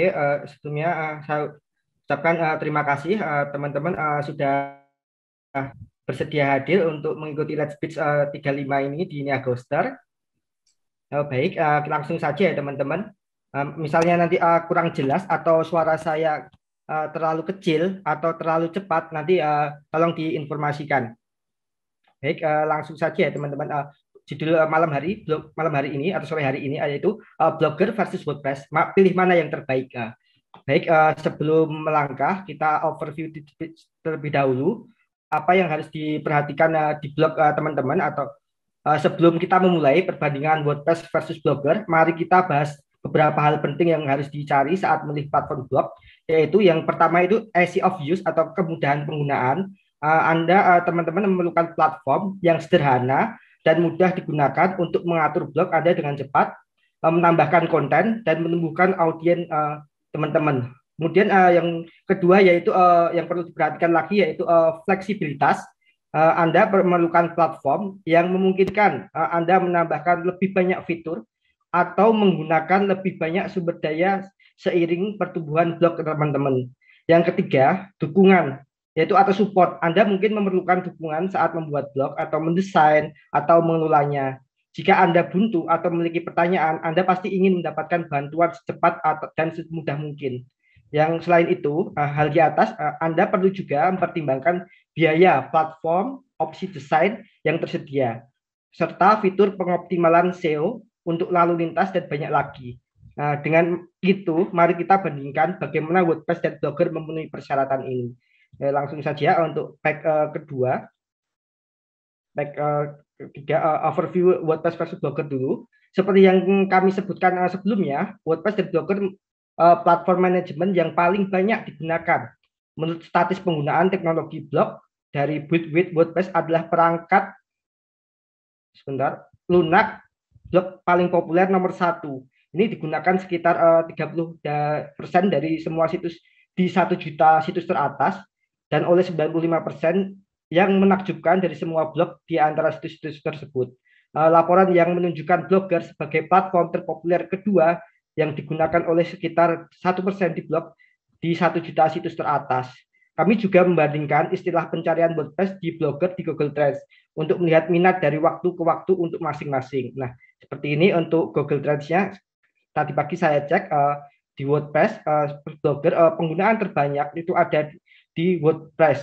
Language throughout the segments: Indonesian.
Oke, uh, sebelumnya uh, saya ucapkan uh, terima kasih teman-teman uh, uh, sudah uh, sudah bersedia hadir untuk mengikuti Let's Speech uh, 35 ini di Niagoster. Uh, baik, uh, langsung saja ya teman-teman. Uh, misalnya nanti uh, kurang jelas atau suara saya uh, terlalu kecil atau terlalu cepat, nanti uh, tolong diinformasikan. Baik, uh, langsung saja ya teman-teman. Uh, judul eh, malam hari blog malam hari ini atau sore hari ini eh, yaitu uh, blogger versus WordPress. Ma pilih mana yang terbaik? Uh. Baik, uh, sebelum melangkah kita overview di, terlebih dahulu apa yang harus diperhatikan uh, di blog teman teman-teman atau uh, sebelum kita memulai perbandingan WordPress versus blogger, mari kita bahas beberapa hal penting yang harus dicari saat memilih platform blog, yaitu yang pertama itu ease of use atau kemudahan penggunaan. Uh, Anda teman-teman uh, teman -teman memerlukan platform yang sederhana dan mudah digunakan untuk mengatur blog Anda dengan cepat, eh, menambahkan konten dan menumbuhkan audiens eh, teman-teman. Kemudian eh, yang kedua yaitu yang perlu diperhatikan lagi yaitu fleksibilitas. Anda memerlukan platform yang memungkinkan Anda menambahkan lebih banyak fitur atau menggunakan lebih banyak sumber daya seiring pertumbuhan blog teman-teman. Yang ketiga, dukungan yaitu atau support. Anda mungkin memerlukan dukungan saat membuat blog atau mendesain atau mengelolanya. Jika Anda buntu atau memiliki pertanyaan, Anda pasti ingin mendapatkan bantuan secepat dan semudah mungkin. Yang selain itu, eh, hal di atas, eh, Anda perlu juga mempertimbangkan biaya platform, opsi desain yang tersedia, serta fitur pengoptimalan SEO untuk lalu lintas dan banyak lagi. Nah, dengan itu, mari kita bandingkan bagaimana WordPress dan Blogger memenuhi persyaratan ini. Ya, langsung saja eh, untuk pack uh, kedua. Pack uh, ketiga uh, overview WordPress versus Blogger dulu. Seperti yang kami sebutkan uh, sebelumnya, WordPress dan Blogger uh, platform manajemen yang paling banyak digunakan. Menurut statis penggunaan teknologi blog dari Build with WordPress adalah perangkat sebentar lunak blog paling populer nomor satu. Ini digunakan sekitar uh, 30% dari semua situs di satu juta situs teratas dan oleh 95% yang menakjubkan dari semua blog di antara situs-situs tersebut. Eh, laporan yang menunjukkan Blogger sebagai platform terpopuler kedua yang digunakan oleh sekitar 1% persen di blog di satu juta situs teratas. Kami juga membandingkan istilah pencarian WordPress di Blogger di Google Trends untuk melihat minat dari waktu ke waktu untuk masing-masing. Nah, seperti ini untuk Google Trends-nya. Tadi pagi saya cek uh, di WordPress uh, Blogger uh, penggunaan terbanyak itu ada di WordPress.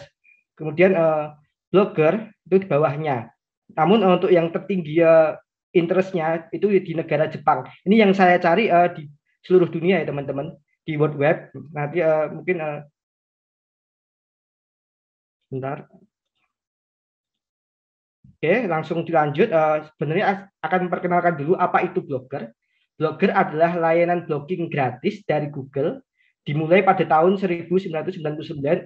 Kemudian uh, blogger itu di bawahnya. Namun uh, untuk yang tertinggi uh, interestnya itu di negara Jepang. Ini yang saya cari uh, di seluruh dunia ya teman-teman di World Web. Nanti uh, mungkin uh, bentar. Oke, langsung dilanjut. Uh, sebenarnya akan memperkenalkan dulu apa itu blogger. Blogger adalah layanan blogging gratis dari Google dimulai pada tahun 1999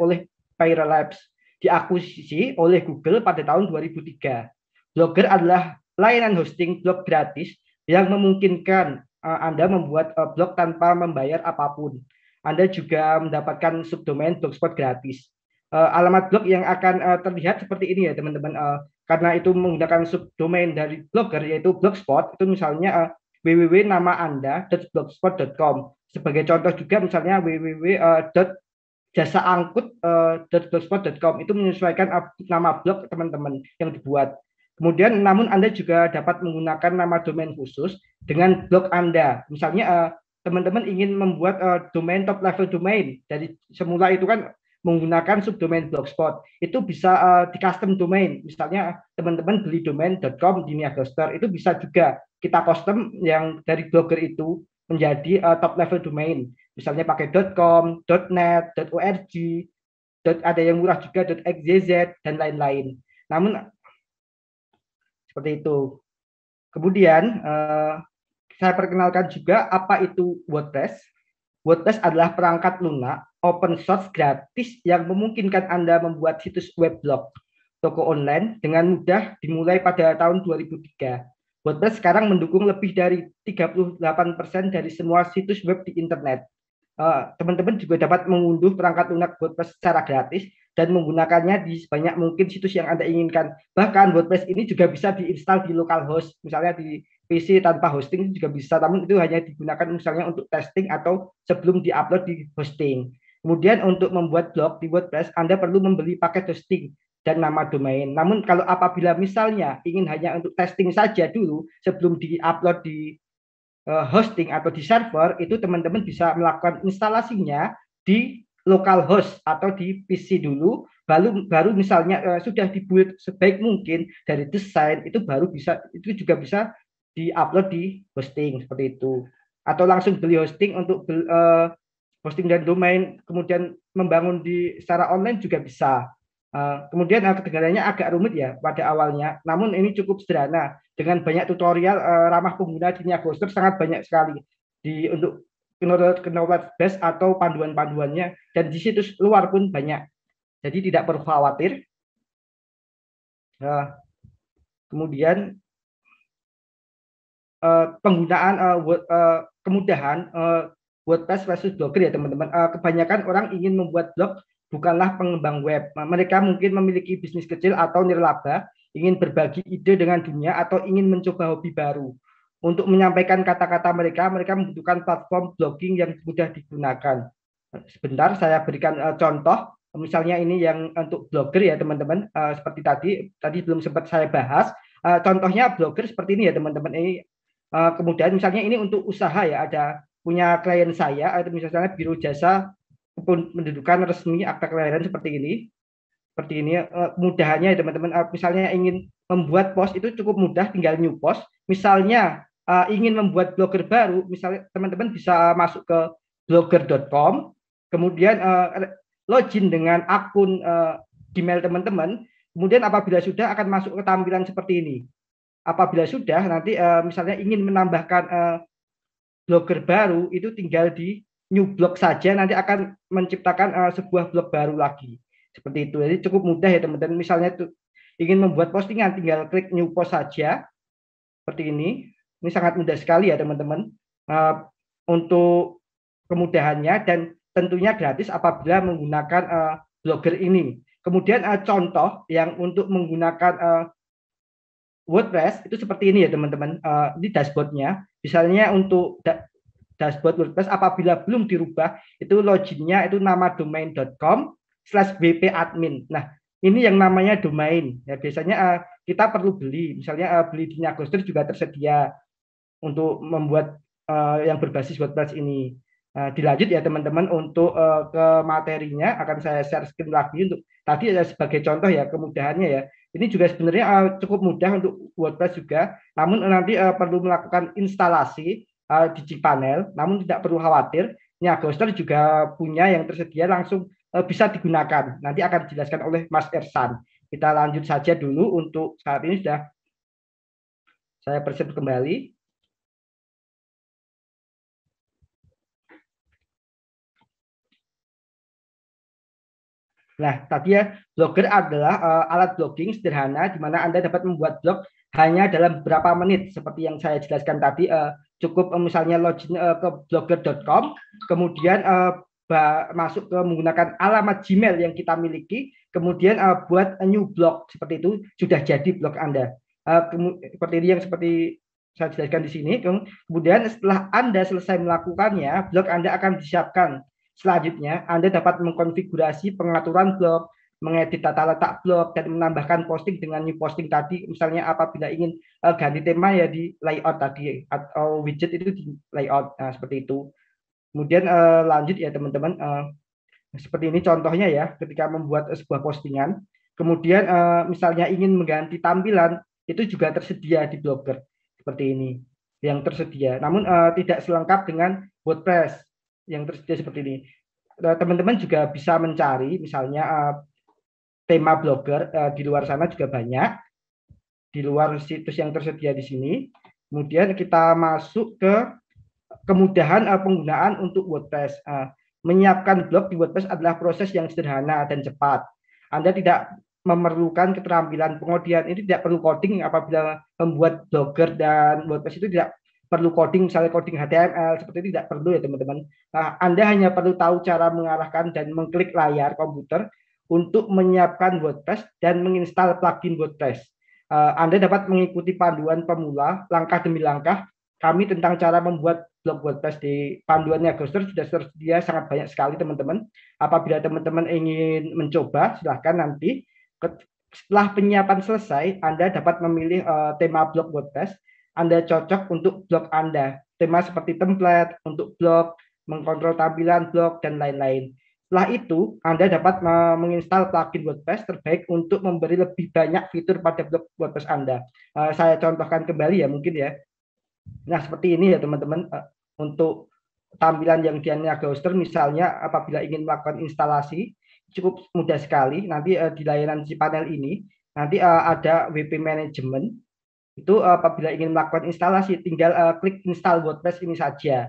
oleh Pyra Labs, diakuisisi oleh Google pada tahun 2003. Blogger adalah layanan hosting blog gratis yang memungkinkan eh, Anda membuat uh, blog tanpa membayar apapun. Anda juga mendapatkan subdomain blogspot gratis. Eh, alamat blog yang akan terlihat seperti ini ya teman-teman. karena itu menggunakan subdomain dari blogger yaitu blogspot itu misalnya uh, www nama sebagai contoh juga misalnya eh, jasa www.jasaangkut.blogspot.com eh, itu menyesuaikan nama blog teman-teman yang dibuat. Kemudian namun Anda juga dapat menggunakan nama domain khusus dengan blog Anda. Misalnya eh, teman-teman ingin membuat domain top level domain dari semula itu kan menggunakan subdomain blogspot itu bisa di custom domain misalnya teman-teman beli domain.com di Mia Cluster itu bisa juga kita custom yang dari blogger itu menjadi uh, top level domain. Misalnya pakai .com, .net, .org, ada yang murah juga .xyz dan lain-lain. Namun seperti itu. Kemudian uh, saya perkenalkan juga apa itu WordPress. WordPress adalah perangkat lunak open source gratis yang memungkinkan Anda membuat situs web blog, toko online dengan mudah dimulai pada tahun 2003 WordPress sekarang mendukung lebih dari 38% dari semua situs web di internet. Eh, teman-teman uh, juga dapat mengunduh perangkat lunak WordPress secara gratis dan menggunakannya di sebanyak mungkin situs yang Anda inginkan. Bahkan WordPress ini juga bisa diinstal di localhost, misalnya di PC tanpa hosting juga bisa, namun itu hanya digunakan misalnya untuk testing atau sebelum diupload di hosting. Kemudian untuk membuat blog di WordPress, Anda perlu membeli paket hosting dan nama domain. Namun kalau apabila misalnya ingin hanya untuk testing saja dulu sebelum diupload di eh, hosting atau di server itu teman-teman bisa melakukan instalasinya di local host atau di PC dulu baru baru misalnya uh, sudah dibuat sebaik mungkin dari desain itu baru bisa itu juga bisa diupload di hosting seperti itu atau langsung beli hosting untuk beli, uh, eh, hosting dan domain kemudian membangun di secara online juga bisa Eh, kemudian kedengarannya agak rumit ya pada awalnya, namun ini cukup sederhana dengan banyak tutorial uh, ramah pengguna di Niagoster sangat banyak sekali di untuk knowledge base atau panduan-panduannya dan di situs luar pun banyak. Jadi tidak perlu khawatir. Uh, kemudian uh, penggunaan uh, word, uh, kemudahan uh, WordPress versus Blogger ya teman-teman. kebanyakan orang ingin membuat blog bukanlah pengembang web. Mereka mungkin memiliki bisnis kecil atau nirlaba, ingin berbagi ide dengan dunia atau ingin mencoba hobi baru. Untuk menyampaikan kata-kata mereka, mereka membutuhkan platform blogging yang mudah digunakan. Sebentar, saya berikan eh, contoh. Misalnya ini yang untuk blogger ya teman-teman. Eh, seperti tadi, tadi belum sempat saya bahas. Eh, contohnya blogger seperti ini ya teman-teman. Ini kemudian misalnya ini untuk usaha ya ada punya klien saya atau misalnya biro jasa pendudukan resmi akta kelahiran seperti ini seperti ini eh, mudahnya ya teman-teman eh, misalnya ingin membuat pos itu cukup mudah tinggal new pos misalnya eh, ingin membuat blogger baru misalnya teman-teman bisa masuk ke blogger.com kemudian login dengan akun Gmail teman-teman kemudian apabila sudah akan masuk ke tampilan seperti ini apabila sudah nanti misalnya ingin menambahkan blogger baru itu tinggal di new block saja nanti akan menciptakan uh, sebuah blog baru lagi seperti itu jadi cukup mudah ya teman-teman misalnya itu ingin membuat postingan tinggal klik new post saja seperti ini ini sangat mudah sekali ya teman-teman uh, untuk kemudahannya dan tentunya gratis apabila menggunakan uh, blogger ini kemudian uh, contoh yang untuk menggunakan uh, WordPress itu seperti ini ya teman-teman uh, di dashboardnya misalnya untuk dashboard WordPress apabila belum dirubah itu loginnya itu nama domain.com slash wp admin. Nah, ini yang namanya domain. Ya, biasanya uh, kita perlu beli, misalnya uh, beli di Nyagoster juga tersedia untuk membuat uh, yang berbasis WordPress ini. Uh, dilanjut ya teman-teman untuk uh, ke materinya akan saya share screen lagi untuk tadi ya, sebagai contoh ya kemudahannya ya. Ini juga sebenarnya uh, cukup mudah untuk WordPress juga, namun nanti uh, perlu melakukan instalasi uh, di panel, namun tidak perlu khawatir. Niagoster juga punya yang tersedia langsung eh, bisa digunakan. Nanti akan dijelaskan oleh Mas Ersan. Kita lanjut saja dulu untuk saat ini sudah saya present kembali. Nah, tadi ya, blogger adalah uh, alat blogging sederhana di mana Anda dapat membuat blog hanya dalam beberapa menit seperti yang saya jelaskan tadi uh, cukup uh, misalnya login uh, ke blogger.com kemudian uh, masuk ke menggunakan alamat Gmail yang kita miliki kemudian uh, buat a new blog seperti itu sudah jadi blog Anda uh, seperti yang seperti saya jelaskan di sini kemudian setelah Anda selesai melakukannya blog Anda akan disiapkan selanjutnya Anda dapat mengkonfigurasi pengaturan blog mengedit tata letak blog dan menambahkan posting dengan new posting tadi misalnya apabila ingin uh, ganti tema ya di layout tadi atau widget itu di layout nah, seperti itu kemudian uh, lanjut ya teman-teman uh, seperti ini contohnya ya ketika membuat sebuah postingan kemudian uh, misalnya ingin mengganti tampilan itu juga tersedia di blogger seperti ini yang tersedia namun uh, tidak selengkap dengan WordPress yang tersedia seperti ini teman-teman juga bisa mencari misalnya uh, tema blogger uh, di luar sana juga banyak di luar situs yang tersedia di sini. Kemudian kita masuk ke kemudahan uh, penggunaan untuk WordPress. Uh, menyiapkan blog di WordPress adalah proses yang sederhana dan cepat. Anda tidak memerlukan keterampilan pengodian ini tidak perlu coding apabila membuat blogger dan WordPress itu tidak perlu coding misalnya coding HTML seperti itu tidak perlu ya teman-teman nah, Anda hanya perlu tahu cara mengarahkan dan mengklik layar komputer untuk menyiapkan WordPress dan menginstal plugin WordPress. Eh, Anda dapat mengikuti panduan pemula langkah demi langkah kami tentang cara membuat blog WordPress di panduannya Ghoster sudah tersedia sangat banyak sekali teman-teman. Apabila teman-teman ingin mencoba, silahkan nanti setelah penyiapan selesai, Anda dapat memilih eh, tema blog WordPress. Anda cocok untuk blog Anda. Tema seperti template untuk blog, mengkontrol tampilan blog, dan lain-lain. Setelah itu, Anda dapat menginstal plugin WordPress terbaik untuk memberi lebih banyak fitur pada blog WordPress Anda. Eh, saya contohkan kembali ya mungkin ya. Nah, seperti ini ya teman-teman eh, untuk tampilan yang Diania Ghoster misalnya apabila ingin melakukan instalasi cukup mudah sekali. Nanti eh, di layanan si panel ini nanti ada WP management. Itu apabila ingin melakukan instalasi tinggal klik install WordPress ini saja.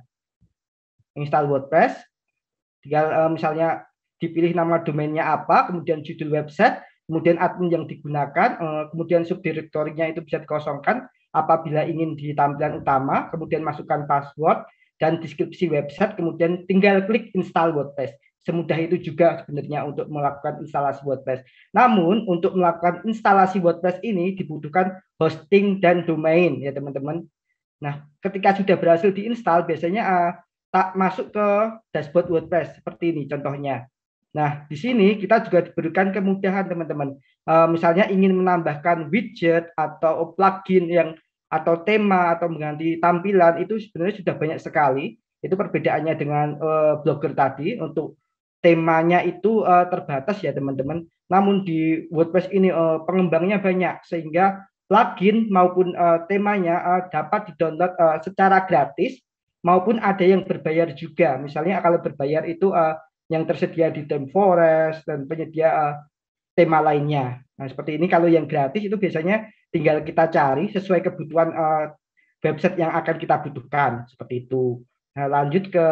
Install WordPress uh, misalnya dipilih nama domainnya apa, kemudian judul website, kemudian admin yang digunakan, eh, kemudian subdirektorinya itu bisa dikosongkan apabila ingin di tampilan utama, kemudian masukkan password dan deskripsi website, kemudian tinggal klik install WordPress. Semudah itu juga sebenarnya untuk melakukan instalasi WordPress. Namun untuk melakukan instalasi WordPress ini dibutuhkan hosting dan domain ya teman-teman. Nah, ketika sudah berhasil diinstal biasanya uh, tak masuk ke dashboard WordPress seperti ini contohnya. Nah, di sini kita juga diberikan kemudahan teman-teman. E, misalnya ingin menambahkan widget atau plugin yang atau tema atau mengganti tampilan itu sebenarnya sudah banyak sekali. Itu perbedaannya dengan e, blogger tadi untuk temanya itu e, terbatas ya teman-teman. Namun di WordPress ini e, pengembangnya banyak sehingga plugin maupun e, temanya e, dapat didownload e, secara gratis maupun ada yang berbayar juga. Misalnya kalau berbayar itu uh, yang tersedia di Time Forest dan penyedia uh, tema lainnya. Nah, seperti ini kalau yang gratis itu biasanya tinggal kita cari sesuai kebutuhan uh, website yang akan kita butuhkan seperti itu. Nah, lanjut ke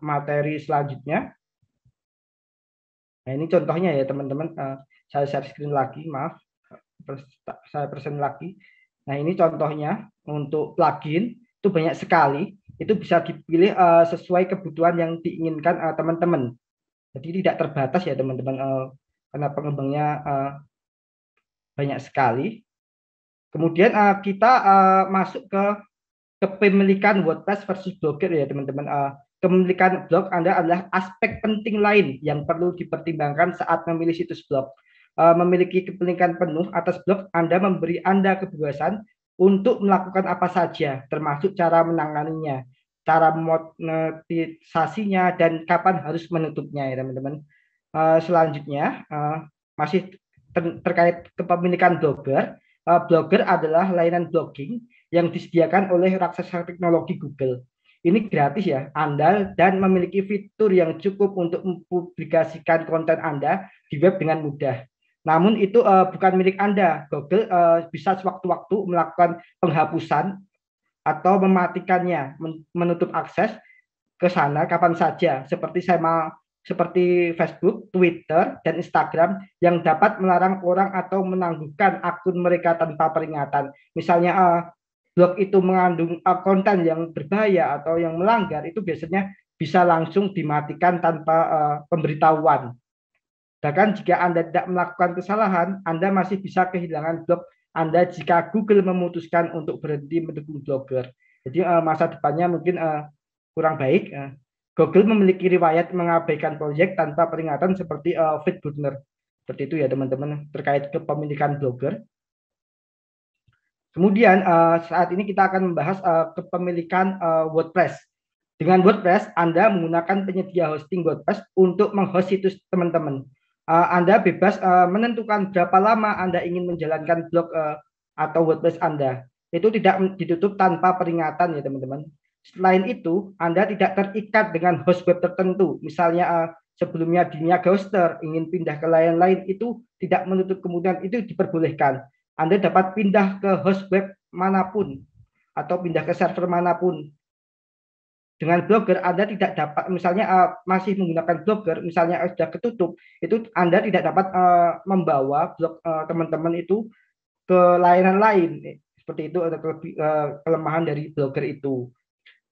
materi selanjutnya. Nah, ini contohnya ya, teman-teman. Uh, saya share screen lagi, maaf. Saya present lagi. Nah, ini contohnya untuk plugin itu banyak sekali itu bisa dipilih uh, sesuai kebutuhan yang diinginkan teman eh, teman-teman. Jadi tidak terbatas ya teman-teman uh, karena pengembangnya uh, banyak sekali. Kemudian uh, kita uh, masuk ke kepemilikan WordPress versus Blogger ya teman-teman. Uh, kepemilikan blog Anda adalah aspek penting lain yang perlu dipertimbangkan saat memilih situs blog. Uh, memiliki kepemilikan penuh atas blog Anda memberi Anda kebebasan untuk melakukan apa saja, termasuk cara menanganinya, cara monetisasinya, dan kapan harus menutupnya ya teman-teman. Uh, selanjutnya, uh, masih ter terkait kepemilikan blogger, uh, blogger adalah layanan blogging yang disediakan oleh raksasa teknologi Google. Ini gratis ya, andal dan memiliki fitur yang cukup untuk mempublikasikan konten Anda di web dengan mudah. Namun itu uh, bukan milik Anda. Google uh, bisa sewaktu-waktu melakukan penghapusan atau mematikannya, menutup akses ke sana kapan saja. Seperti saya mau seperti Facebook, Twitter, dan Instagram yang dapat melarang orang atau menangguhkan akun mereka tanpa peringatan. Misalnya uh, blog itu mengandung uh, konten yang berbahaya atau yang melanggar itu biasanya bisa langsung dimatikan tanpa uh, pemberitahuan. Bahkan jika Anda tidak melakukan kesalahan, Anda masih bisa kehilangan blog Anda jika Google memutuskan untuk berhenti mendukung blogger. Jadi eh, masa depannya mungkin eh, kurang baik. Eh. Google memiliki riwayat mengabaikan proyek tanpa peringatan seperti uh, Fit Seperti itu ya teman-teman terkait kepemilikan blogger. Kemudian saat ini kita akan membahas kepemilikan WordPress. Dengan WordPress, Anda menggunakan penyedia hosting WordPress untuk menghost situs teman-teman uh, Anda bebas uh, menentukan berapa lama Anda ingin menjalankan blog uh, atau WordPress Anda. Itu tidak ditutup tanpa peringatan ya teman-teman. Selain itu, Anda tidak terikat dengan host web tertentu. Misalnya uh, sebelumnya di hoster ingin pindah ke lain lain itu tidak menutup kemudian itu diperbolehkan. Anda dapat pindah ke host web manapun atau pindah ke server manapun dengan blogger Anda tidak dapat misalnya uh, masih menggunakan blogger misalnya eh, sudah ketutup itu Anda tidak dapat uh, membawa blog teman teman-teman itu ke layanan lain seperti itu ada uh, kelemahan dari blogger itu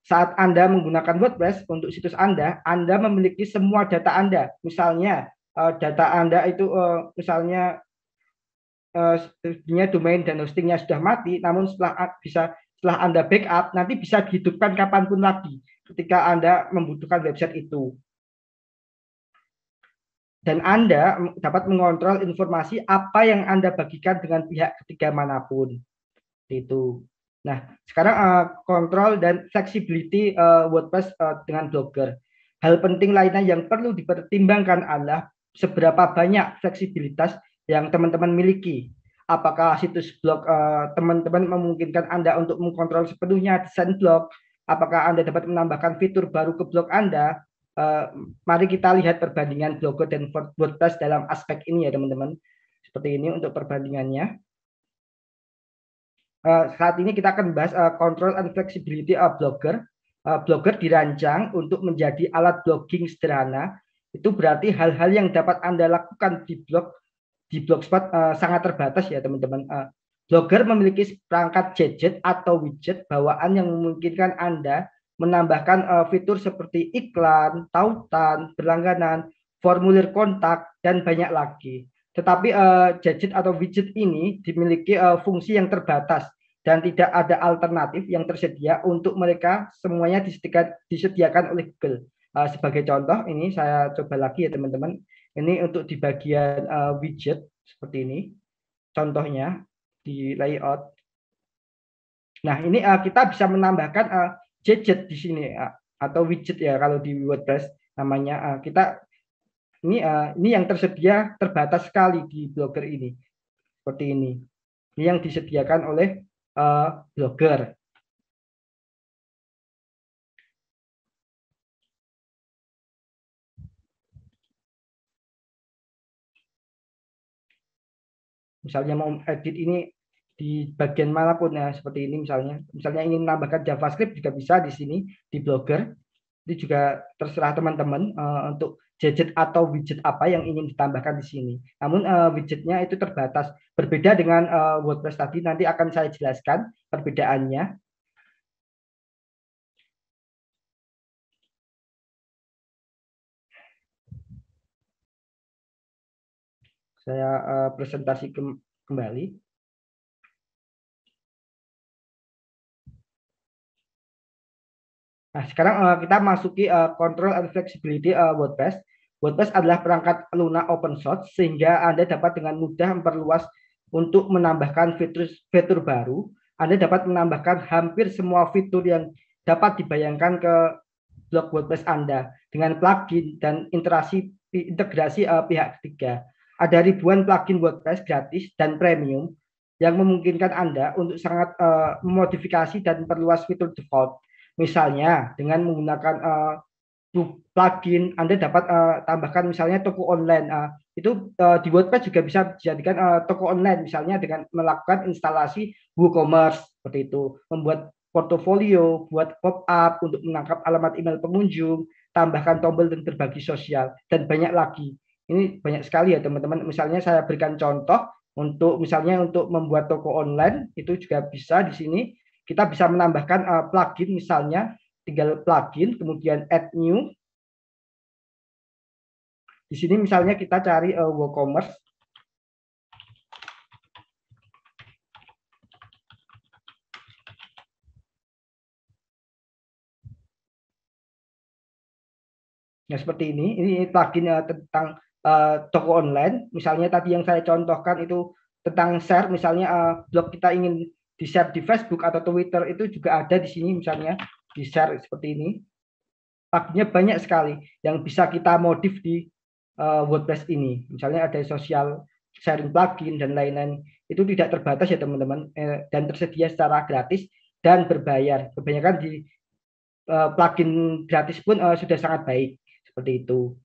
saat Anda menggunakan WordPress untuk situs Anda Anda memiliki semua data Anda misalnya uh, data Anda itu uh, misalnya uh, domain dan hostingnya sudah mati namun setelah bisa setelah Anda backup nanti bisa dihidupkan kapanpun lagi ketika Anda membutuhkan website itu. Dan Anda dapat mengontrol informasi apa yang Anda bagikan dengan pihak ketiga manapun. Itu. Nah, sekarang uh, kontrol dan flexibility uh, WordPress uh, dengan Blogger. Hal penting lainnya yang perlu dipertimbangkan adalah seberapa banyak fleksibilitas yang teman-teman miliki. Apakah situs blog teman-teman uh, memungkinkan Anda untuk mengontrol sepenuhnya desain blog, apakah Anda dapat menambahkan fitur baru ke blog Anda? Uh, mari kita lihat perbandingan Blogger dan WordPress dalam aspek ini ya teman-teman. Seperti ini untuk perbandingannya. Uh, saat ini kita akan bahas uh, control and flexibility of Blogger. Uh, blogger dirancang untuk menjadi alat blogging sederhana. Itu berarti hal-hal yang dapat Anda lakukan di blog di blogspot uh, sangat terbatas ya teman-teman. Uh, Blogger memiliki perangkat gadget atau widget bawaan yang memungkinkan Anda menambahkan uh, fitur seperti iklan, tautan, berlangganan, formulir kontak, dan banyak lagi. Tetapi uh, gadget atau widget ini dimiliki uh, fungsi yang terbatas dan tidak ada alternatif yang tersedia untuk mereka semuanya disediakan, disediakan oleh Google. Uh, sebagai contoh, ini saya coba lagi ya teman-teman. Ini untuk di bagian uh, widget seperti ini. Contohnya, di layout. Nah, ini uh, kita bisa menambahkan uh, gadget di sini uh, atau widget ya kalau di WordPress namanya uh, kita ini uh, ini yang tersedia terbatas sekali di blogger ini seperti ini ini yang disediakan oleh uh, blogger misalnya mau edit ini di bagian mana pun ya seperti ini misalnya misalnya ingin menambahkan JavaScript juga bisa di sini di blogger Ini juga terserah teman-teman uh, untuk gadget atau widget apa yang ingin ditambahkan di sini namun uh, widgetnya itu terbatas berbeda dengan uh, WordPress tadi nanti akan saya jelaskan perbedaannya saya uh, presentasi ke kembali. Nah, sekarang uh, kita masuki uh, control and flexibility uh, WordPress. WordPress adalah perangkat lunak open source sehingga Anda dapat dengan mudah memperluas untuk menambahkan fitur fitur baru. Anda dapat menambahkan hampir semua fitur yang dapat dibayangkan ke blog WordPress Anda dengan plugin dan interasi integrasi uh, pihak ketiga ada ribuan plugin WordPress gratis dan premium yang memungkinkan Anda untuk sangat uh, memodifikasi dan perluas fitur default. Misalnya dengan menggunakan uh, plugin Anda dapat uh, tambahkan misalnya toko online. Uh, itu uh, di WordPress juga bisa dijadikan uh, toko online misalnya dengan melakukan instalasi WooCommerce seperti itu, membuat portofolio, buat pop up untuk menangkap alamat email pengunjung, tambahkan tombol dan berbagi sosial dan banyak lagi ini banyak sekali ya teman-teman. Misalnya saya berikan contoh untuk misalnya untuk membuat toko online itu juga bisa di sini kita bisa menambahkan uh, plugin misalnya tinggal plugin kemudian add new. Di sini misalnya kita cari uh, WooCommerce ya seperti ini ini plugin eh, tentang uh, toko online. Misalnya tadi yang saya contohkan itu tentang share, misalnya uh, blog kita ingin di share di Facebook atau Twitter itu juga ada di sini misalnya di share seperti ini. artinya banyak sekali yang bisa kita modif di uh, WordPress ini. Misalnya ada social sharing plugin dan lain-lain. Itu tidak terbatas ya teman-teman eh, dan tersedia secara gratis dan berbayar. Kebanyakan di uh, plugin gratis pun uh, sudah sangat baik seperti itu.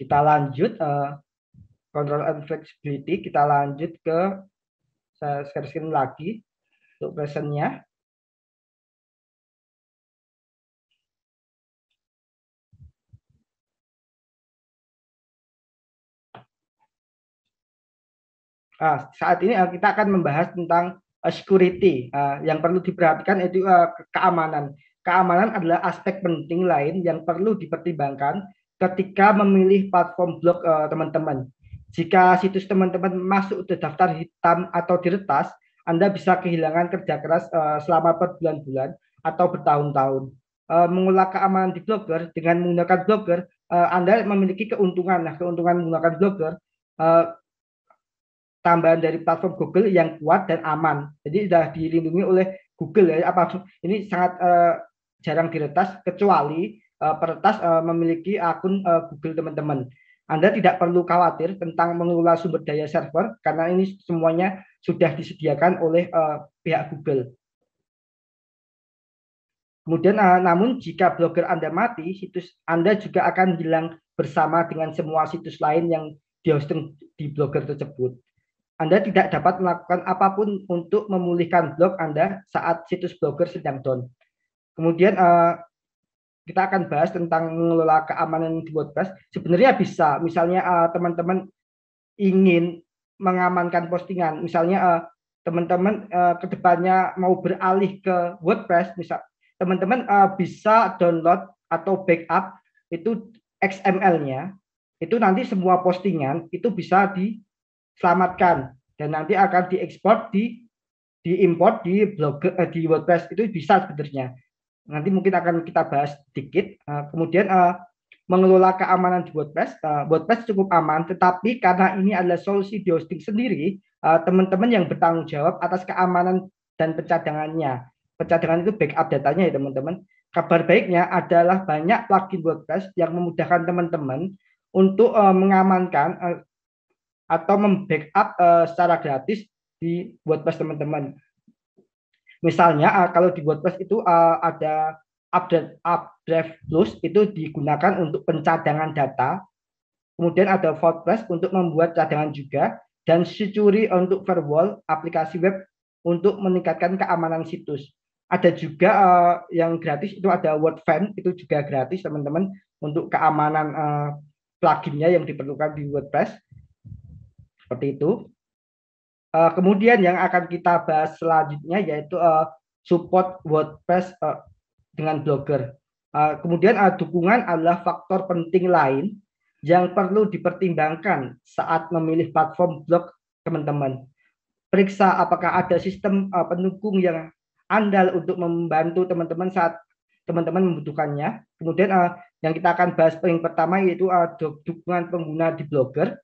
Kita lanjut uh, control and flexibility, kita lanjut ke saya share screen lagi untuk presentnya. Nah, saat ini eh, kita akan membahas tentang eh, security. Ah, yang perlu diperhatikan itu keamanan. Keamanan adalah aspek penting lain yang perlu dipertimbangkan ketika memilih platform blog teman eh, teman-teman. Jika situs teman-teman masuk ke daftar hitam atau diretas, Anda bisa kehilangan kerja keras uh, selama berbulan-bulan atau bertahun-tahun. Uh, eh, mengulang keamanan di blogger dengan menggunakan blogger, uh, Anda memiliki keuntungan. Nah, keuntungan menggunakan blogger uh, tambahan dari platform Google yang kuat dan aman. Jadi sudah dilindungi oleh Google ya. Apa ini sangat uh, jarang diretas kecuali uh, peretas uh, memiliki akun uh, Google teman-teman. Anda tidak perlu khawatir tentang mengelola sumber daya server karena ini semuanya sudah disediakan oleh uh, pihak Google. Kemudian, uh, namun jika blogger Anda mati, situs Anda juga akan hilang bersama dengan semua situs lain yang dihosting di blogger tersebut. Anda tidak dapat melakukan apapun untuk memulihkan blog Anda saat situs blogger sedang down. Kemudian, uh, kita akan bahas tentang mengelola keamanan di WordPress sebenarnya bisa misalnya teman eh, teman-teman ingin mengamankan postingan misalnya eh, teman-teman uh, eh, kedepannya mau beralih ke WordPress misal teman-teman uh, bisa download atau backup itu XML-nya itu nanti semua postingan itu bisa diselamatkan dan nanti akan diekspor di diimport di blog di WordPress itu bisa sebenarnya nanti mungkin akan kita bahas sedikit. Uh, eh, kemudian uh, mengelola keamanan di WordPress, uh, WordPress cukup aman, tetapi karena ini adalah solusi di hosting sendiri, teman teman-teman yang bertanggung jawab atas keamanan dan pencadangannya. Pencadangan itu backup datanya ya teman-teman. Kabar baiknya adalah banyak plugin WordPress yang memudahkan teman-teman untuk uh, mengamankan uh, atau membackup uh, secara gratis di WordPress teman-teman. Misalnya uh, kalau di WordPress itu uh, ada update updraft plus itu digunakan untuk pencadangan data. Kemudian ada WordPress untuk membuat cadangan juga dan Securi untuk firewall aplikasi web untuk meningkatkan keamanan situs. Ada juga uh, yang gratis itu ada WordFan itu juga gratis teman-teman untuk keamanan uh, pluginnya yang diperlukan di WordPress. Seperti itu. Uh, kemudian yang akan kita bahas selanjutnya yaitu uh, support WordPress uh, dengan blogger. Uh, kemudian uh, dukungan adalah faktor penting lain yang perlu dipertimbangkan saat memilih platform blog teman-teman. Periksa apakah ada sistem uh, pendukung yang andal untuk membantu teman-teman saat teman-teman membutuhkannya. Kemudian uh, yang kita akan bahas paling pertama yaitu uh, dukungan pengguna di blogger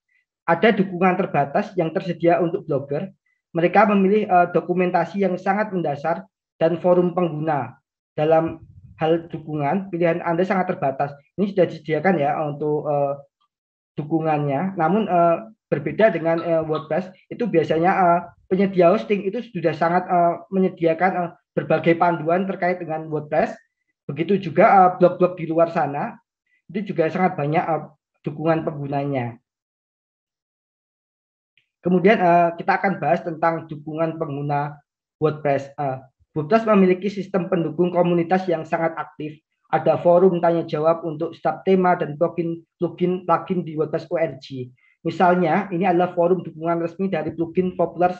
ada dukungan terbatas yang tersedia untuk blogger. Mereka memilih uh, dokumentasi yang sangat mendasar dan forum pengguna. Dalam hal dukungan, pilihan Anda sangat terbatas. Ini sudah disediakan ya untuk uh, dukungannya. Namun uh, berbeda dengan uh, WordPress, itu biasanya uh, penyedia hosting itu sudah sangat uh, menyediakan uh, berbagai panduan terkait dengan WordPress. Begitu juga blog blog-blog di luar sana, itu juga sangat banyak uh, dukungan penggunanya. Kemudian uh, kita akan bahas tentang dukungan pengguna WordPress. Uh, WordPress memiliki sistem pendukung komunitas yang sangat aktif. Ada forum tanya jawab untuk setiap tema dan plugin plugin plugin di WordPress ORG. Misalnya, ini adalah forum dukungan resmi dari plugin populer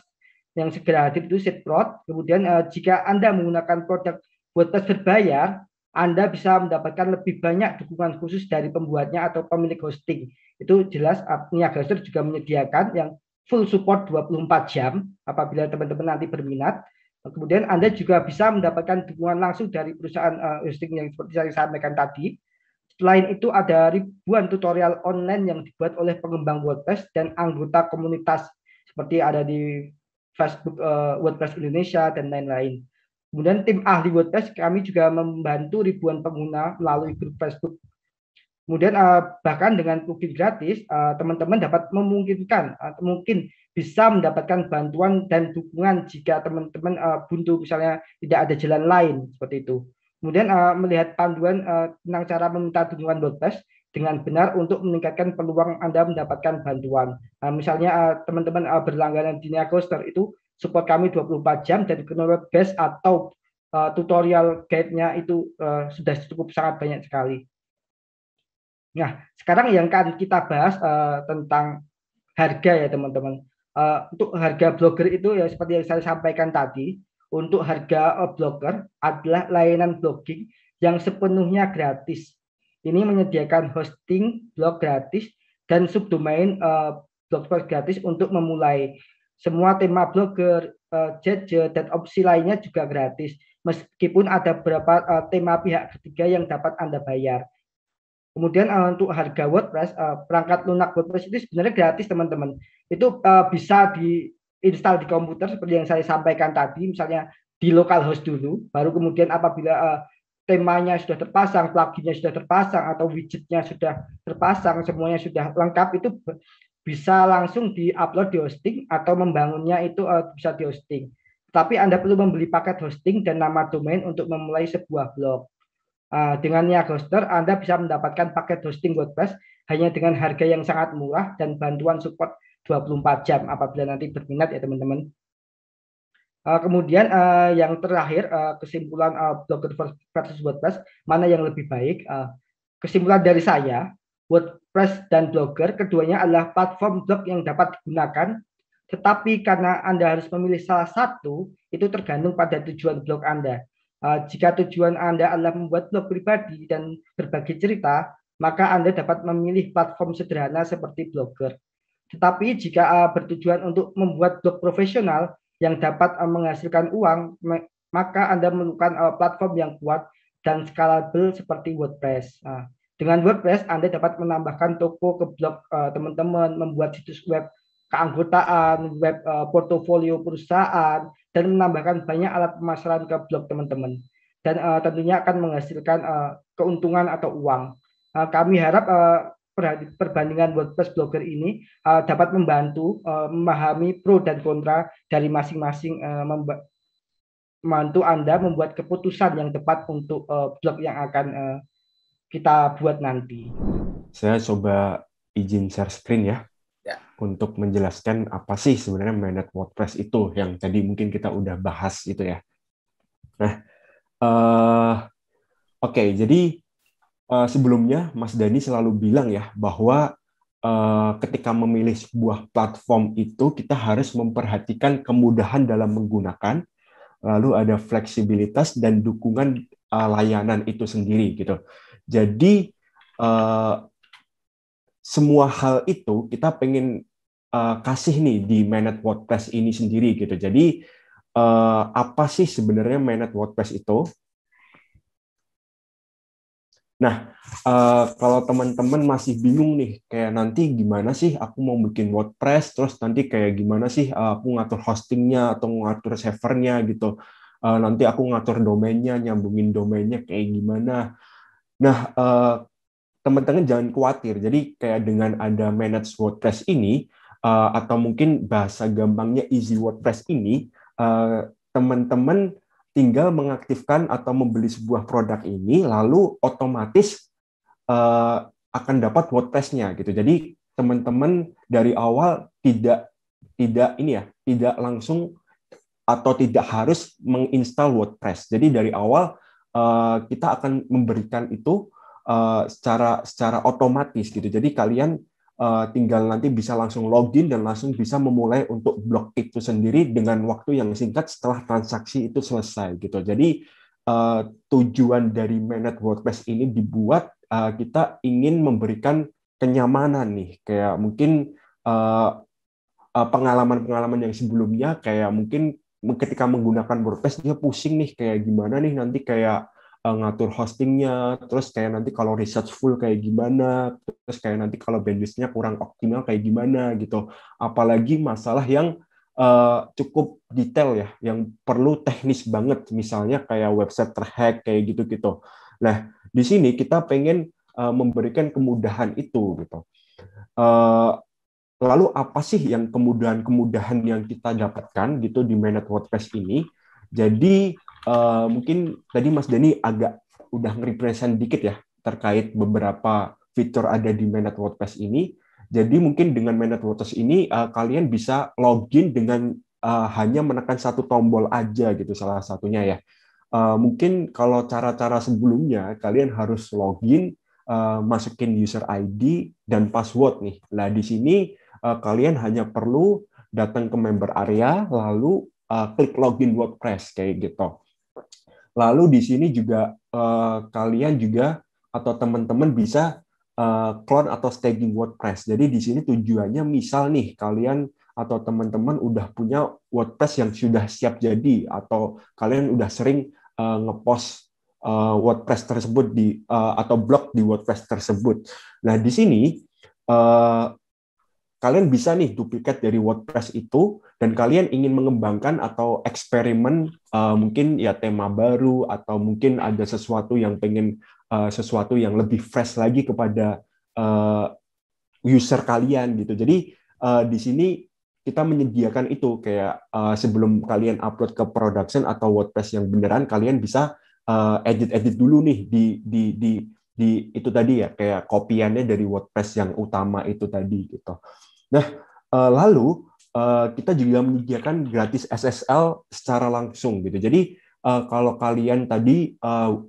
yang segera hadir itu Seedprod. Kemudian uh, jika Anda menggunakan produk WordPress berbayar, Anda bisa mendapatkan lebih banyak dukungan khusus dari pembuatnya atau pemilik hosting. Itu jelas Niagara juga menyediakan yang full support 24 jam apabila teman-teman nanti berminat. Kemudian Anda juga bisa mendapatkan dukungan langsung dari perusahaan uh, yang seperti yang saya sampaikan tadi. Selain itu ada ribuan tutorial online yang dibuat oleh pengembang WordPress dan anggota komunitas seperti ada di Facebook uh, WordPress Indonesia dan lain-lain. Kemudian tim ahli WordPress kami juga membantu ribuan pengguna melalui grup Facebook Kemudian uh, bahkan dengan plugin gratis, eh, teman-teman uh, dapat memungkinkan uh, mungkin bisa mendapatkan bantuan dan dukungan jika teman-teman uh, buntu misalnya tidak ada jalan lain seperti itu. Kemudian uh, melihat panduan uh, tentang cara meminta dukungan WordPress dengan benar untuk meningkatkan peluang Anda mendapatkan bantuan. Uh, misalnya teman-teman uh, uh, berlangganan di Neacoaster itu support kami 24 jam dan WordPress atau uh, tutorial guide-nya itu uh, sudah cukup sangat banyak sekali. Nah, sekarang yang akan kita bahas uh, tentang harga ya teman-teman. Uh, untuk harga blogger itu ya seperti yang saya sampaikan tadi, untuk harga uh, blogger adalah layanan blogging yang sepenuhnya gratis. Ini menyediakan hosting blog gratis dan subdomain uh, blogspot gratis untuk memulai. Semua tema blogger, uh, gadget, dan opsi lainnya juga gratis meskipun ada beberapa uh, tema pihak ketiga yang dapat Anda bayar. Kemudian uh, untuk harga WordPress, uh, perangkat lunak WordPress itu sebenarnya gratis teman-teman. Itu uh, bisa diinstal di komputer seperti yang saya sampaikan tadi, misalnya di localhost dulu, baru kemudian apabila uh, temanya sudah terpasang, pluginnya sudah terpasang, atau widgetnya sudah terpasang, semuanya sudah lengkap, itu bisa langsung di-upload di hosting atau membangunnya itu uh, bisa di hosting. Tapi Anda perlu membeli paket hosting dan nama domain untuk memulai sebuah blog. Eh, dengan Nia Anda bisa mendapatkan paket hosting WordPress hanya dengan harga yang sangat murah dan bantuan support 24 jam apabila nanti berminat ya teman-teman. Eh, kemudian eh, yang terakhir kesimpulan uh, blogger versus WordPress mana yang lebih baik? kesimpulan dari saya, WordPress dan blogger keduanya adalah platform blog yang dapat digunakan, tetapi karena Anda harus memilih salah satu, itu tergantung pada tujuan blog Anda. Eh, jika tujuan Anda adalah membuat blog pribadi dan berbagi cerita, maka Anda dapat memilih platform sederhana seperti Blogger. Tetapi jika eh, bertujuan untuk membuat blog profesional yang dapat eh, menghasilkan uang, maka Anda memerlukan platform yang kuat dan scalable seperti WordPress. Nah, dengan WordPress, Anda dapat menambahkan toko ke blog teman-teman, membuat situs web keanggotaan, web portofolio perusahaan, dan menambahkan banyak alat pemasaran ke blog teman-teman dan uh, tentunya akan menghasilkan uh, keuntungan atau uang. Uh, kami harap uh, perbandingan WordPress blogger ini uh, dapat membantu uh, memahami pro dan kontra dari masing-masing uh, membantu Anda membuat keputusan yang tepat untuk uh, blog yang akan uh, kita buat nanti. Saya coba izin share screen ya untuk menjelaskan apa sih sebenarnya mainnet WordPress itu yang tadi mungkin kita udah bahas itu ya. Nah, uh, oke, okay, jadi uh, sebelumnya Mas Dani selalu bilang ya bahwa uh, ketika memilih sebuah platform itu kita harus memperhatikan kemudahan dalam menggunakan, lalu ada fleksibilitas dan dukungan uh, layanan itu sendiri gitu. Jadi uh, semua hal itu kita pengen uh, kasih nih di Manet WordPress ini sendiri gitu. Jadi uh, apa sih sebenarnya Manet WordPress itu? Nah, uh, kalau teman-teman masih bingung nih, kayak nanti gimana sih aku mau bikin WordPress, terus nanti kayak gimana sih uh, aku ngatur hostingnya atau ngatur servernya gitu, uh, nanti aku ngatur domainnya, nyambungin domainnya kayak gimana. Nah, uh, teman-teman jangan khawatir. Jadi kayak dengan ada manage WordPress ini uh, atau mungkin bahasa gampangnya easy WordPress ini, teman eh, teman-teman tinggal mengaktifkan atau membeli sebuah produk ini lalu otomatis uh, akan dapat WordPress-nya gitu. Jadi teman-teman dari awal tidak tidak ini ya, tidak langsung atau tidak harus menginstal WordPress. Jadi dari awal kita akan memberikan itu Eh, secara secara otomatis gitu. Jadi kalian uh, tinggal nanti bisa langsung login dan langsung bisa memulai untuk blok itu sendiri dengan waktu yang singkat setelah transaksi itu selesai gitu. Jadi uh, tujuan dari mainnet WordPress ini dibuat uh, kita ingin memberikan kenyamanan nih kayak mungkin pengalaman pengalaman-pengalaman yang sebelumnya kayak mungkin ketika menggunakan WordPress dia pusing nih kayak gimana nih nanti kayak Eh, ngatur hostingnya, terus kayak nanti kalau research full kayak gimana, terus kayak nanti kalau bandwidthnya kurang optimal kayak gimana gitu. Apalagi masalah yang uh, cukup detail ya, yang perlu teknis banget, misalnya kayak website terhack kayak gitu-gitu. Nah, di sini kita pengen uh, memberikan kemudahan itu gitu. Uh, lalu apa sih yang kemudahan-kemudahan yang kita dapatkan gitu di Managed WordPress ini? Jadi Eh, mungkin tadi Mas Denny agak udah nge-represent dikit ya terkait beberapa fitur ada di Manage WordPress ini. Jadi mungkin dengan Manage WordPress ini uh, kalian bisa login dengan uh, hanya menekan satu tombol aja gitu salah satunya ya. Uh, mungkin kalau cara-cara sebelumnya kalian harus login, uh, masukin user ID dan password nih. Nah di sini uh, kalian hanya perlu datang ke member area lalu uh, klik login WordPress kayak gitu. Lalu di sini juga uh, kalian juga atau teman-teman bisa uh, clone atau staging WordPress. Jadi di sini tujuannya misal nih kalian atau teman-teman udah punya WordPress yang sudah siap jadi atau kalian udah sering uh, ngepost uh, WordPress tersebut di uh, atau blog di WordPress tersebut. Nah, di sini uh, kalian bisa nih duplikat dari WordPress itu dan kalian ingin mengembangkan atau eksperimen uh, mungkin ya tema baru atau mungkin ada sesuatu yang pengen uh, sesuatu yang lebih fresh lagi kepada uh, user kalian gitu. Jadi uh, di sini kita menyediakan itu kayak uh, sebelum kalian upload ke production atau WordPress yang beneran kalian bisa uh, edit edit dulu nih di di di di itu tadi ya kayak kopiannya dari WordPress yang utama itu tadi gitu. Nah, uh, lalu uh, kita juga menyediakan gratis SSL secara langsung gitu. Jadi uh, kalau kalian tadi uh,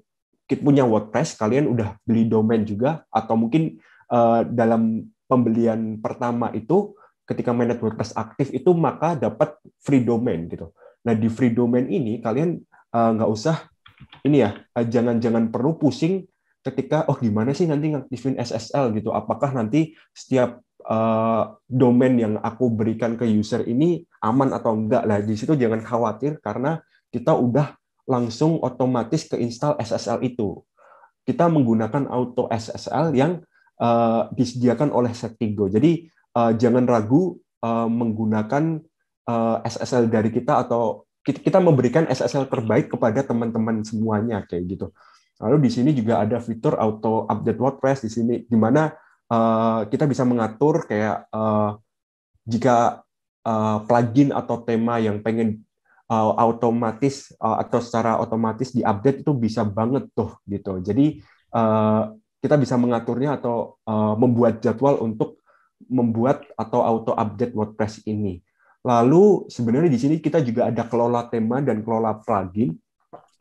punya WordPress, kalian udah beli domain juga atau mungkin uh, dalam pembelian pertama itu ketika manage WordPress aktif itu maka dapat free domain gitu. Nah di free domain ini kalian uh, nggak usah ini ya jangan-jangan perlu pusing ketika oh gimana sih nanti ngaktifin SSL gitu apakah nanti setiap Eh, domain yang aku berikan ke user ini aman atau enggak lah. Di situ jangan khawatir karena kita udah langsung otomatis ke install SSL itu. Kita menggunakan auto SSL yang uh, disediakan oleh Setigo Jadi uh, jangan ragu uh, menggunakan uh, SSL dari kita atau kita, kita memberikan SSL terbaik kepada teman-teman semuanya kayak gitu. Lalu di sini juga ada fitur auto update WordPress di sini di mana uh, kita bisa mengatur kayak uh, jika uh, plugin atau tema yang pengen uh, otomatis uh, atau secara otomatis diupdate itu bisa banget tuh gitu. Jadi uh, kita bisa mengaturnya atau uh, membuat jadwal untuk membuat atau auto update WordPress ini. Lalu sebenarnya di sini kita juga ada kelola tema dan kelola plugin.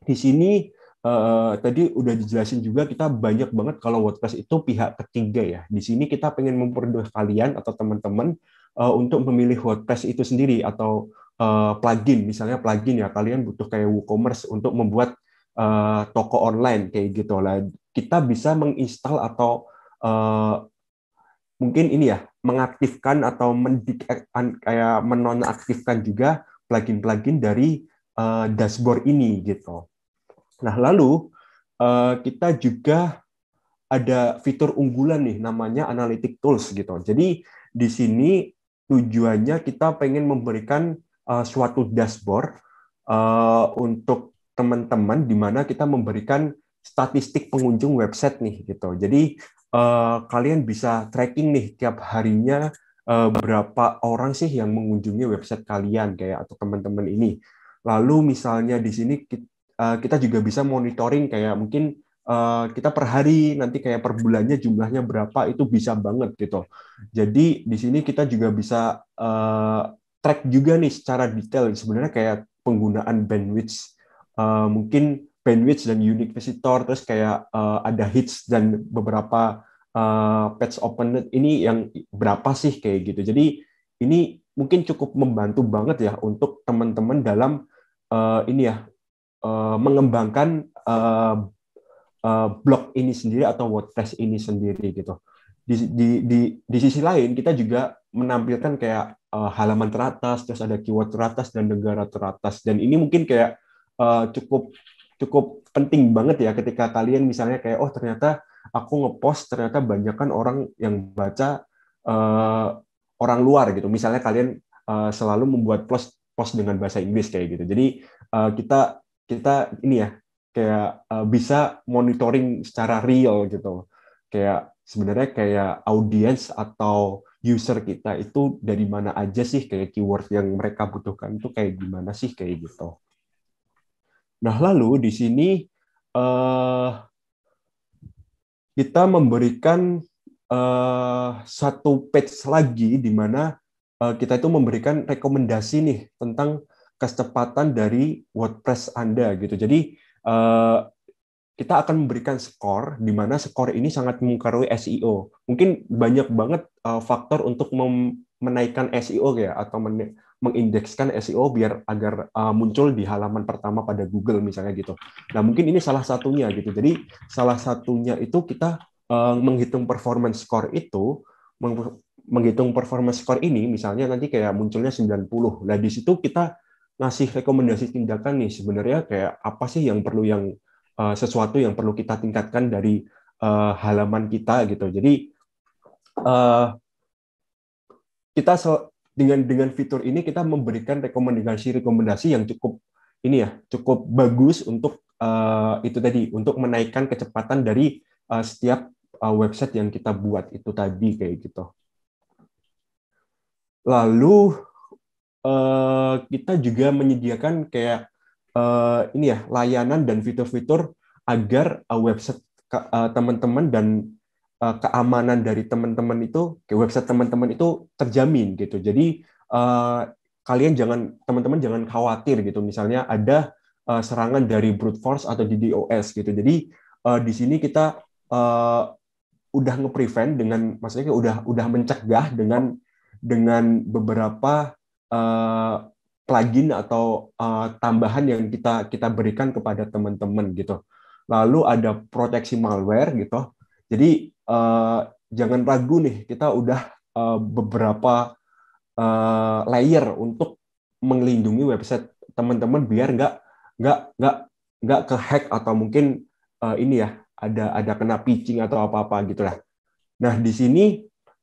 Di sini Eh, tadi udah dijelasin juga kita banyak banget kalau WordPress itu pihak ketiga ya. Di sini kita pengen memperdulikan kalian atau teman-teman uh, untuk memilih WordPress itu sendiri atau uh, plugin misalnya plugin ya kalian butuh kayak WooCommerce untuk membuat uh, toko online kayak gitu lah. Kita bisa menginstal atau uh, mungkin ini ya mengaktifkan atau mendik kayak menonaktifkan juga plugin-plugin dari uh, dashboard ini gitu. Nah, lalu eh, kita juga ada fitur unggulan nih namanya analytic tools gitu. Jadi di sini tujuannya kita pengen memberikan eh, suatu dashboard eh, untuk teman-teman di mana kita memberikan statistik pengunjung website nih gitu. Jadi kalian bisa tracking nih tiap harinya berapa orang sih yang mengunjungi website kalian kayak atau teman-teman ini. Lalu misalnya di sini Eh, kita juga bisa monitoring kayak mungkin uh, kita per hari nanti kayak per bulannya jumlahnya berapa itu bisa banget gitu. Jadi di sini kita juga bisa uh, track juga nih secara detail sebenarnya kayak penggunaan bandwidth uh, mungkin bandwidth dan unique visitor terus kayak uh, ada hits dan beberapa uh, patch open ini yang berapa sih kayak gitu. Jadi ini mungkin cukup membantu banget ya untuk teman-teman dalam uh, ini ya Eh, mengembangkan uh, uh, blog ini sendiri atau WordPress ini sendiri gitu. Di, di, di, di sisi lain kita juga menampilkan kayak uh, halaman teratas, terus ada keyword teratas dan negara teratas. Dan ini mungkin kayak uh, cukup cukup penting banget ya ketika kalian misalnya kayak oh ternyata aku ngepost ternyata banyak kan orang yang baca uh, orang luar gitu. Misalnya kalian uh, selalu membuat post post dengan bahasa Inggris kayak gitu. Jadi uh, kita kita ini ya kayak uh, bisa monitoring secara real gitu kayak sebenarnya kayak audiens atau user kita itu dari mana aja sih kayak keyword yang mereka butuhkan itu kayak gimana sih kayak gitu nah lalu di sini uh, kita memberikan uh, satu page lagi di mana uh, kita itu memberikan rekomendasi nih tentang kecepatan dari WordPress Anda gitu. Jadi uh, kita akan memberikan skor di mana skor ini sangat mempengaruhi SEO. Mungkin banyak banget uh, faktor untuk menaikkan SEO ya atau men mengindekskan SEO biar agar uh, muncul di halaman pertama pada Google misalnya gitu. Nah, mungkin ini salah satunya gitu. Jadi salah satunya itu kita uh, menghitung performance score itu meng menghitung performance score ini misalnya nanti kayak munculnya 90. Nah, di situ kita ngasih rekomendasi tindakan nih sebenarnya kayak apa sih yang perlu yang uh, sesuatu yang perlu kita tingkatkan dari uh, halaman kita gitu. Jadi uh, kita dengan dengan fitur ini kita memberikan rekomendasi-rekomendasi yang cukup ini ya cukup bagus untuk uh, itu tadi untuk menaikkan kecepatan dari uh, setiap uh, website yang kita buat itu tadi kayak gitu. Lalu Eh, kita juga menyediakan kayak uh, ini ya layanan dan fitur-fitur agar uh, website teman teman-teman dan uh, keamanan dari teman-teman itu ke website teman-teman itu terjamin gitu. Jadi uh, kalian jangan teman-teman jangan khawatir gitu. Misalnya ada uh, serangan dari brute force atau DDoS gitu. Jadi uh, di sini kita uh, udah ngeprevent dengan maksudnya udah udah mencegah dengan dengan beberapa uh, plugin atau uh, tambahan yang kita kita berikan kepada teman-teman gitu. Lalu ada proteksi malware gitu. Jadi uh, jangan ragu nih, kita udah uh, beberapa uh, layer untuk melindungi website teman-teman biar nggak nggak nggak nggak kehack atau mungkin uh, ini ya ada ada kena pitching atau apa apa gitu lah. Nah di sini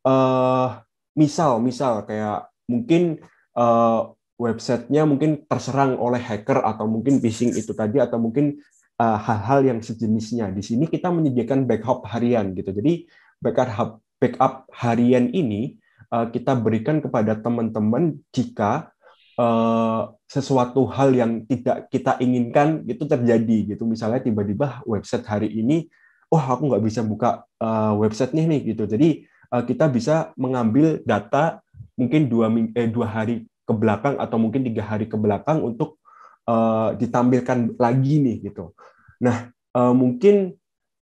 uh, misal misal kayak mungkin uh, websitenya mungkin terserang oleh hacker atau mungkin phishing itu tadi atau mungkin eh, hal-hal uh, yang sejenisnya. Di sini kita menyediakan backup harian gitu. Jadi backup backup harian ini uh, kita berikan kepada teman-teman jika uh, sesuatu hal yang tidak kita inginkan itu terjadi gitu. Misalnya tiba-tiba website hari ini, oh aku nggak bisa buka uh, website nih nih gitu. Jadi kita bisa mengambil data mungkin dua eh, dua hari ke belakang atau mungkin tiga hari ke belakang untuk uh, ditampilkan lagi nih gitu. Nah uh, mungkin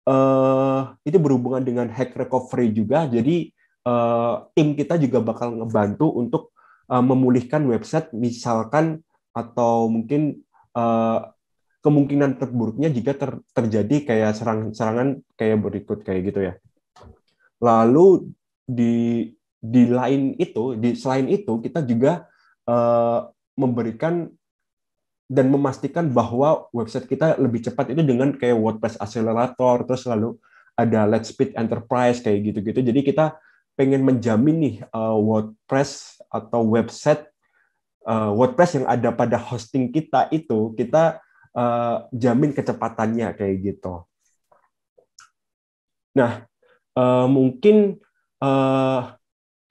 uh, itu berhubungan dengan hack recovery juga. Jadi uh, tim kita juga bakal ngebantu untuk uh, memulihkan website misalkan atau mungkin uh, kemungkinan terburuknya jika ter, terjadi kayak serang, serangan kayak berikut kayak gitu ya. Lalu di di lain itu, di selain itu kita juga uh, memberikan dan memastikan bahwa website kita lebih cepat itu dengan kayak WordPress Accelerator terus lalu ada Let's Speed Enterprise kayak gitu-gitu. Jadi kita pengen menjamin nih uh, WordPress atau website uh, WordPress yang ada pada hosting kita itu kita uh, jamin kecepatannya kayak gitu. Nah, uh, mungkin uh,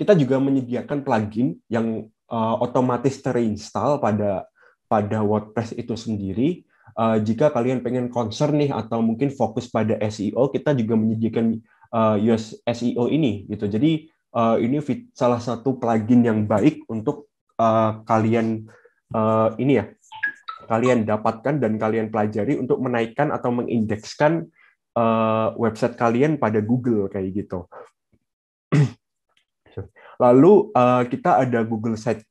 kita juga menyediakan plugin yang uh, otomatis terinstall pada pada WordPress itu sendiri. Uh, jika kalian pengen concern nih atau mungkin fokus pada SEO, kita juga menyediakan uh, eh, US SEO ini gitu. Jadi uh, ini salah satu plugin yang baik untuk uh, kalian uh, ini ya kalian dapatkan dan kalian pelajari untuk menaikkan atau mengindekskan uh, website kalian pada Google kayak gitu. Lalu uh, kita ada Google Site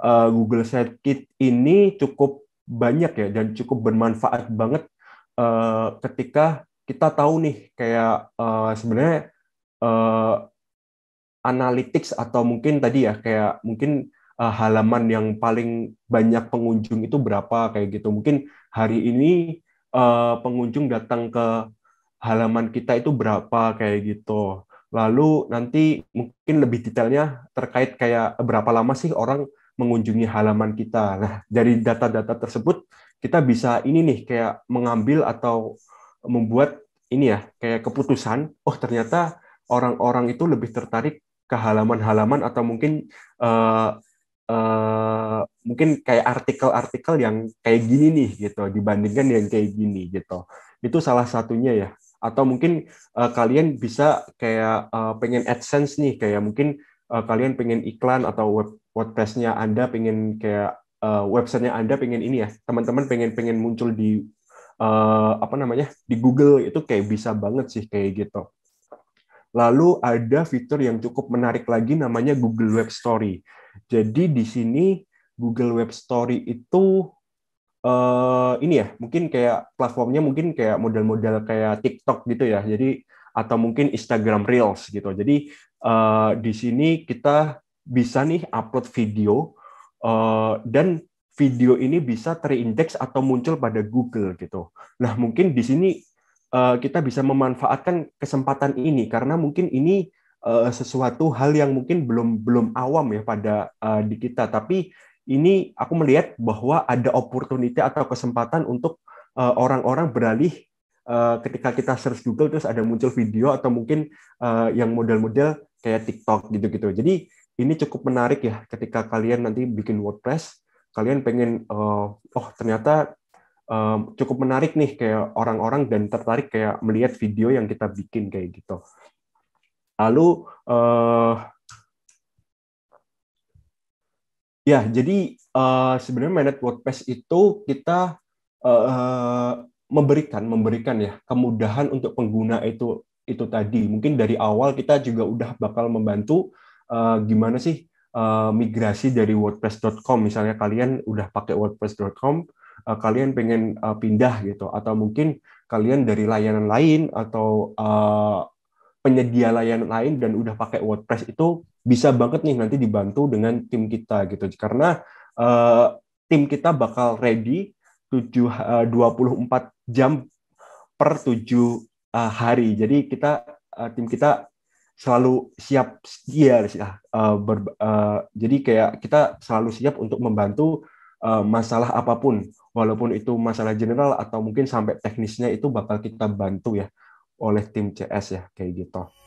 Uh, Google Site Kit ini cukup banyak ya dan cukup bermanfaat banget uh, ketika kita tahu nih kayak uh, sebenarnya uh, analytics atau mungkin tadi ya kayak mungkin uh, halaman yang paling banyak pengunjung itu berapa kayak gitu. Mungkin hari ini uh, pengunjung datang ke halaman kita itu berapa kayak gitu. Lalu nanti mungkin lebih detailnya terkait kayak berapa lama sih orang mengunjungi halaman kita. Nah, dari data-data tersebut kita bisa ini nih kayak mengambil atau membuat ini ya kayak keputusan, oh ternyata orang-orang itu lebih tertarik ke halaman-halaman atau mungkin uh, uh, mungkin kayak artikel-artikel yang kayak gini nih gitu dibandingkan yang kayak gini gitu. Itu salah satunya ya atau mungkin uh, kalian bisa kayak uh, pengen AdSense nih kayak mungkin uh, kalian pengen iklan atau web WordPress-nya Anda pengen kayak uh, websitenya Anda pengen ini ya teman-teman pengen pengen muncul di uh, apa namanya di Google itu kayak bisa banget sih kayak gitu. Lalu ada fitur yang cukup menarik lagi namanya Google Web Story. Jadi di sini Google Web Story itu uh, ini ya mungkin kayak platformnya mungkin kayak model-model kayak TikTok gitu ya jadi atau mungkin Instagram Reels gitu jadi uh, di sini kita bisa nih upload video uh, dan video ini bisa terindeks atau muncul pada Google gitu nah mungkin di sini uh, kita bisa memanfaatkan kesempatan ini karena mungkin ini sesuatu hal yang mungkin belum belum awam ya pada uh, di kita tapi ini aku melihat bahwa ada opportunity atau kesempatan untuk uh, orang-orang beralih uh, ketika kita search Google terus ada muncul video atau mungkin uh, yang model-model kayak TikTok gitu-gitu. Jadi ini cukup menarik ya ketika kalian nanti bikin WordPress, kalian pengen uh, oh ternyata um, cukup menarik nih kayak orang-orang dan tertarik kayak melihat video yang kita bikin kayak gitu. Lalu uh, Ya, jadi uh, sebenarnya managed WordPress itu kita uh, memberikan memberikan ya kemudahan untuk pengguna itu itu tadi. Mungkin dari awal kita juga udah bakal membantu uh, gimana sih uh, migrasi dari wordpress.com misalnya kalian udah pakai wordpress.com uh, kalian pengen uh, pindah gitu atau mungkin kalian dari layanan lain atau uh, penyedia layanan lain dan udah pakai WordPress itu bisa banget nih nanti dibantu dengan tim kita gitu karena uh, tim kita bakal ready 7 uh, 24 jam per 7 uh, eh, hari. Jadi kita uh, tim kita selalu siap ya, uh, ber, uh, jadi kayak kita selalu siap untuk membantu uh, masalah apapun walaupun itu masalah general atau mungkin sampai teknisnya itu bakal kita bantu ya oleh tim CS ya kayak gitu.